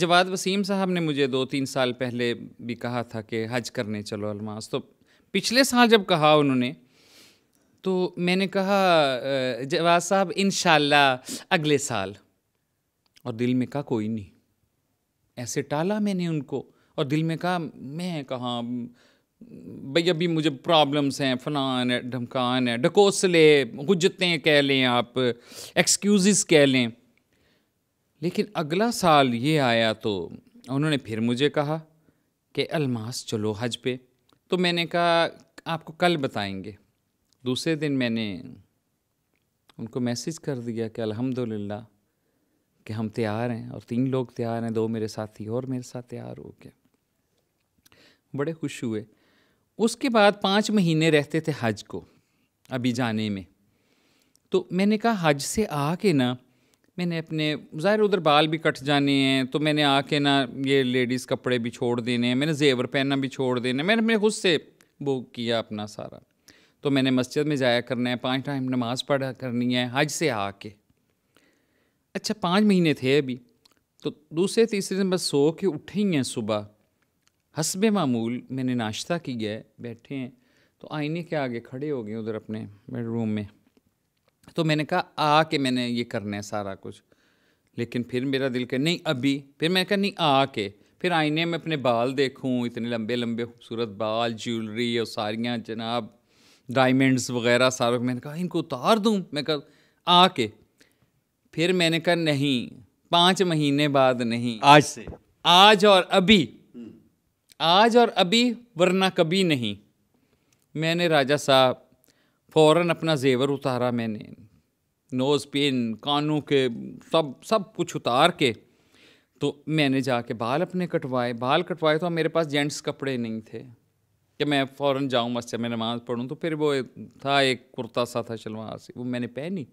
جواد وسیم صاحب نے مجھے دو تین سال پہلے بھی کہا تھا کہ حج کرنے چلو الماس تو پچھلے سال جب کہا انہوں نے تو میں نے کہا جواد صاحب انشاءاللہ اگلے سال اور دل میں کہا کوئی نہیں ایسے ٹالا میں نے ان کو اور دل میں کہا میں کہاں بھئی ابھی مجھے پرابلمس ہیں فنان ہے ڈھمکان ہے ڈھکوسلے گجتیں کہہ لیں آپ ایکسکیوزز کہہ لیں لیکن اگلا سال یہ آیا تو انہوں نے پھر مجھے کہا کہ الماس چلو حج پہ تو میں نے کہا آپ کو کل بتائیں گے دوسرے دن میں نے ان کو میسیج کر دیا کہ الحمد للہ کہ ہم تیار ہیں اور تین لوگ تیار ہیں دو میرے ساتھی اور میرے ساتھ تیار ہو گئے بڑے خوش ہوئے اس کے بعد پانچ مہینے رہتے تھے حج کو ابھی جانے میں تو میں نے کہا حج سے آ کے نا میں نے اپنے ظاہر ادھر بال بھی کٹ جانے ہیں تو میں نے آ کے نا یہ لیڈیز کپڑے بھی چھوڑ دینے ہیں میں نے زیور پہنا بھی چھوڑ دینے میں نے اپنے خود سے وہ کیا اپنا سارا تو میں نے مسجد میں جایا کرنا ہے پانچ ٹائم نماز پڑھا کرنی ہے حج سے آ کے اچھا پانچ مہینے تھے ابھی تو دوسرے تیسرے دن بس سو کے اٹھے ہی ہیں صبح حسب معمول میں نے ناشتہ کیا ہے بیٹھے ہیں تو آئینے کے آگے کھڑے ہو گئے ادھر اپنے بیڈ روم میں تو میں نے کہا آ کے میں نے یہ کرنا ہے سارا کچھ لیکن پھر میرا دل کہ نہیں ابھی پھر میں نے کہا نہیں آ کے پھر آئینے میں اپنے بال دیکھوں اتنے لمبے لمبے خوبصورت بال جیولری اور ساریاں جناب ڈائمنڈس وغیرہ سارا میں نے کہا ان کو اتار دوں میں کہا آ کے پھر میں نے کہا نہیں پانچ مہینے بعد نہیں آج سے آج اور ابھی آج اور ابھی ورنہ کبھی نہیں میں نے راجہ صاحب فوراً اپنا زیور اتارا میں نے نوز پین کانوں کے سب سب کچھ اتار کے تو میں نے جا کے بال اپنے کٹوائے بال کٹوائے تو میرے پاس جینٹس کپڑے نہیں تھے کہ میں فوراً جاؤں مسجد میں نماز پڑھوں تو پھر وہ تھا ایک کرتا سا تھا شلوار سی وہ میں نے پہنی